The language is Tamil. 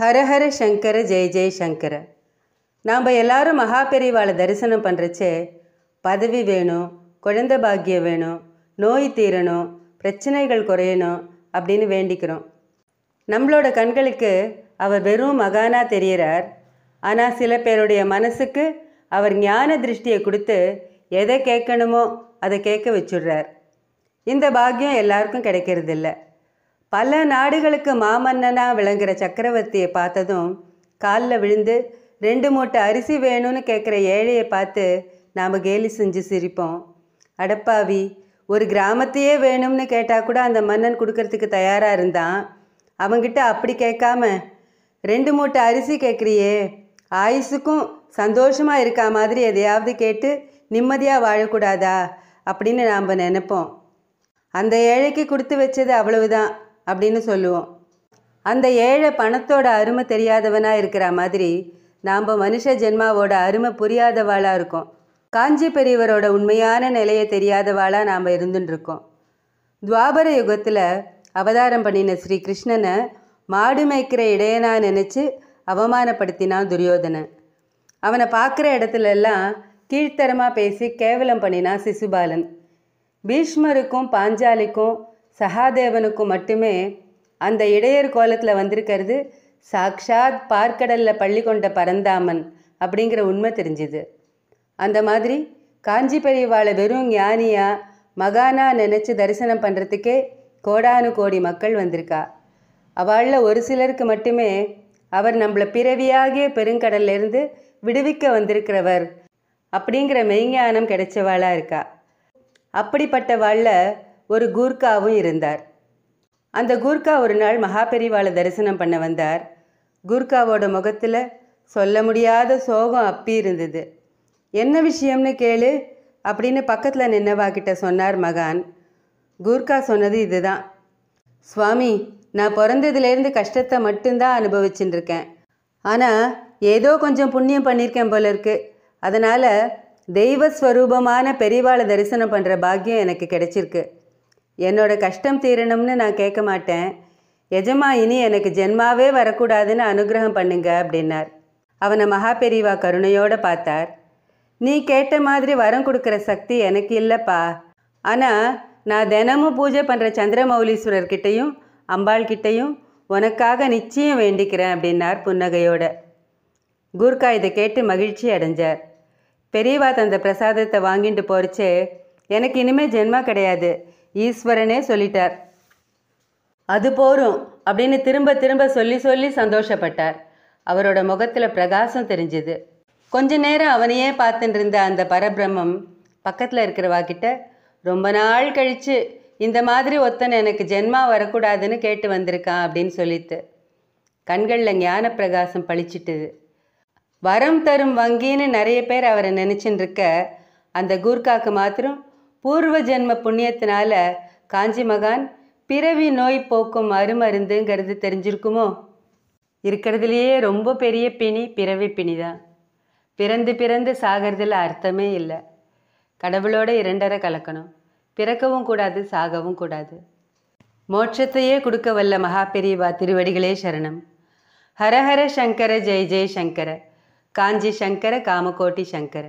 ஹரஹர சங்கர ஜெய ஜெய் சங்கர நாம் எல்லாரும் மகாபெரிவாளை தரிசனம் பண்ணுறச்சே பதவி வேணும் குழந்த பாக்கியம் வேணும் நோய் தீரணும் பிரச்சனைகள் குறையணும் அப்படின்னு வேண்டிக்கிறோம் நம்மளோட கண்களுக்கு அவர் வெறும் மகானாக தெரிகிறார் ஆனால் சில பேருடைய மனசுக்கு அவர் ஞான திருஷ்டியை கொடுத்து எதை கேட்கணுமோ அதை கேட்க வச்சுடுறார் இந்த பாக்கியம் எல்லாருக்கும் கிடைக்கிறதில்ல பல நாடுகளுக்கு மாமன்னனாக விளங்குற சக்கரவர்த்தியை பார்த்ததும் காலில் விழுந்து ரெண்டு மூட்டை அரிசி வேணும்னு கேட்குற ஏழையை பார்த்து நாம் கேலி செஞ்சு சிரிப்போம் அடப்பாவி ஒரு கிராமத்தையே வேணும்னு கேட்டால் கூட அந்த மன்னன் கொடுக்கறதுக்கு தயாராக இருந்தான் அவங்கிட்ட அப்படி கேட்காம ரெண்டு மூட்டை அரிசி கேட்குறியே ஆயுசுக்கும் சந்தோஷமாக இருக்கா மாதிரி எதையாவது கேட்டு நிம்மதியாக வாழக்கூடாதா அப்படின்னு நாம் நினைப்போம் அந்த ஏழைக்கு கொடுத்து வச்சது அவ்வளவுதான் அப்படின்னு சொல்லுவோம் அந்த ஏழை பணத்தோட அருமை தெரியாதவனாக இருக்கிற மாதிரி நாம் மனுஷ ஜென்மாவோட அருமை புரியாதவாளாக இருக்கோம் காஞ்சி பெரியவரோட உண்மையான நிலையை தெரியாதவாளாக நாம் இருந்துட்டுருக்கோம் துவாபர யுகத்தில் அவதாரம் பண்ணின ஸ்ரீ கிருஷ்ணனை மாடு மேய்க்கிற இடையனா நினச்சி அவமானப்படுத்தினான் துரியோதனை அவனை பார்க்குற இடத்துல எல்லாம் கீழ்த்தரமாக பேசி கேவலம் பண்ணினான் சிசுபாலன் பீஷ்மருக்கும் பாஞ்சாலிக்கும் சகாதேவனுக்கு மட்டுமே அந்த இடையர் கோலத்தில் வந்திருக்கிறது சாக்ஷாத் பார்க்கடலில் பள்ளி கொண்ட பரந்தாமன் அப்படிங்கிற உண்மை தெரிஞ்சுது அந்த மாதிரி காஞ்சி பெரியவாளை வெறும் ஞானியாக மகானா நினச்சி தரிசனம் பண்ணுறதுக்கே கோடானு கோடி மக்கள் வந்திருக்கா அவளில் ஒரு சிலருக்கு மட்டுமே அவர் நம்மளை பிறவியாகிய பெருங்கடல்லேருந்து விடுவிக்க வந்திருக்கிறவர் அப்படிங்கிற மெய்ஞானம் கிடைச்சவாளாக இருக்கா அப்படிப்பட்ட வாழில் ஒரு கூர்க்காவும் இருந்தார் அந்த கூர்க்கா ஒரு நாள் மகாபெரிவாளை தரிசனம் பண்ண வந்தார் கூர்க்காவோட முகத்தில் சொல்ல முடியாத சோகம் அப்பி இருந்தது என்ன விஷயம்னு கேளு அப்படின்னு பக்கத்தில் நின்னவா கிட்ட சொன்னார் மகான் கூர்கா சொன்னது இதுதான் சுவாமி நான் பிறந்ததுலேருந்து கஷ்டத்தை மட்டும்தான் அனுபவிச்சுட்டுருக்கேன் ஆனால் ஏதோ கொஞ்சம் புண்ணியம் பண்ணியிருக்கேன் போல இருக்கு அதனால் தெய்வஸ்வரூபமான பெரிவாளை தரிசனம் பண்ணுற பாக்கியம் எனக்கு கிடைச்சிருக்கு என்னோடய கஷ்டம் தீரணும்னு நான் கேட்க மாட்டேன் எஜமா இனி எனக்கு ஜென்மாவே வரக்கூடாதுன்னு அனுகிரகம் பண்ணுங்க அப்படின்னார் அவனை மகாபெரிவா கருணையோடு பார்த்தார் நீ கேட்ட மாதிரி வரம் கொடுக்குற சக்தி எனக்கு இல்லைப்பா ஆனால் நான் தினமும் பூஜை பண்ணுற அம்பாள் கிட்டையும் உனக்காக நிச்சயம் வேண்டிக்கிறேன் அப்படின்னார் புன்னகையோட குர்கா இதை கேட்டு மகிழ்ச்சி அடைஞ்சார் பெரியவா தந்த பிரசாதத்தை வாங்கிட்டு போறச்சே எனக்கு இனிமேல் ஜென்மா கிடையாது ஈஸ்வரனே சொல்லிட்டார் அது போரும் அப்படின்னு திரும்ப திரும்ப சொல்லி சொல்லி சந்தோஷப்பட்டார் அவரோட முகத்தில் பிரகாசம் தெரிஞ்சுது கொஞ்ச நேரம் அவனையே பார்த்துட்டு இருந்த அந்த பரபிரம்மம் பக்கத்தில் இருக்கிறவா கிட்ட ரொம்ப நாள் கழித்து இந்த மாதிரி ஒருத்தன் எனக்கு ஜென்மா வரக்கூடாதுன்னு கேட்டு வந்திருக்கான் அப்படின்னு சொல்லிட்டு கண்களில் ஞான பிரகாசம் பழிச்சிட்டுது வரம் தரும் வங்கின்னு நிறைய பேர் அவரை நினச்சின்னு இருக்க அந்த கூர்காக்கு மாத்திரம் பூர்வ ஜென்ம புண்ணியத்தினால காஞ்சி மகான் பிறவி நோய் போக்கும் அருமருந்துங்கிறது தெரிஞ்சிருக்குமோ இருக்கிறதுலையே ரொம்ப பெரிய பிணி பிறவி பிணி தான் பிறந்து பிறந்து சாகிறதுல அர்த்தமே இல்லை கடவுளோட இரண்டரை கலக்கணும் பிறக்கவும் கூடாது சாகவும் கூடாது மோட்சத்தையே கொடுக்க வல்ல மகா பெரியவா திருவடிகளே சரணம் ஹரஹர சங்கர ஜெய் ஜெய் சங்கர காஞ்சி சங்கர காமகோட்டி சங்கர